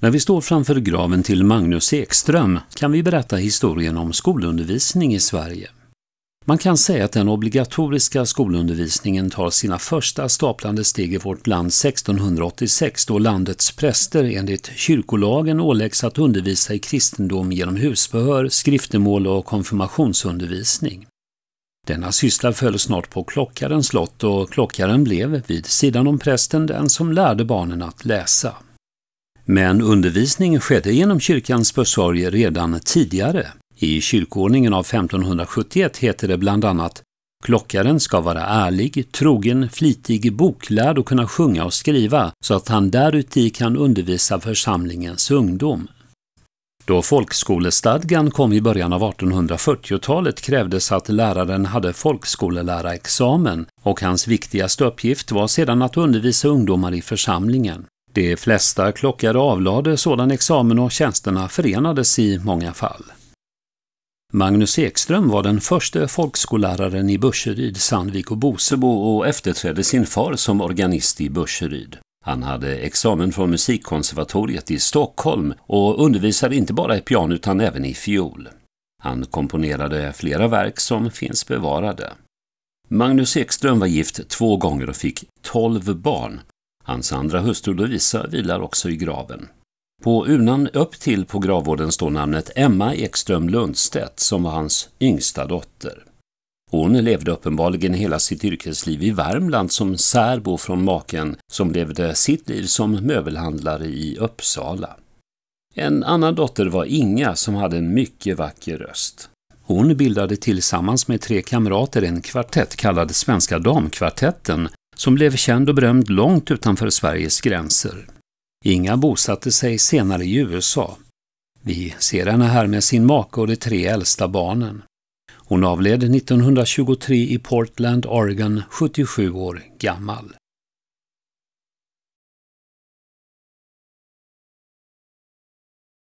När vi står framför graven till Magnus Ekström kan vi berätta historien om skolundervisning i Sverige. Man kan säga att den obligatoriska skolundervisningen tar sina första staplande steg i vårt land 1686 då landets präster enligt kyrkolagen åläggs att undervisa i kristendom genom husbehör, skriftemål och konfirmationsundervisning. Denna syssla föll snart på klockarens lott och klockaren blev, vid sidan om prästen, den som lärde barnen att läsa. Men undervisning skedde genom kyrkans försorg redan tidigare. I kyrkoordningen av 1571 heter det bland annat Klockaren ska vara ärlig, trogen, flitig, boklärd och kunna sjunga och skriva så att han däruti kan undervisa församlingens ungdom. Då folkskolestadgan kom i början av 1840-talet krävdes att läraren hade folkskollärarexamen och hans viktigaste uppgift var sedan att undervisa ungdomar i församlingen. De flesta klockade avlade sådan examen och tjänsterna förenades i många fall. Magnus Ekström var den första folkskolläraren i Burseryd, Sandvik och Bosebo och efterträdde sin far som organist i Burseryd. Han hade examen från Musikkonservatoriet i Stockholm och undervisade inte bara i piano utan även i fiol. Han komponerade flera verk som finns bevarade. Magnus Ekström var gift två gånger och fick tolv barn, Hans andra hustru Lovisa vilar också i graven. På urnan upp till på gravvården står namnet Emma Ekström Lundstedt som var hans yngsta dotter. Hon levde uppenbarligen hela sitt yrkesliv i Värmland som särbo från maken som levde sitt liv som möbelhandlare i Uppsala. En annan dotter var Inga som hade en mycket vacker röst. Hon bildade tillsammans med tre kamrater en kvartett kallad Svenska Damkvartetten som blev känd och berömd långt utanför Sveriges gränser. Inga bosatte sig senare i USA. Vi ser henne här med sin make och de tre äldsta barnen. Hon avled 1923 i Portland, Oregon, 77 år gammal.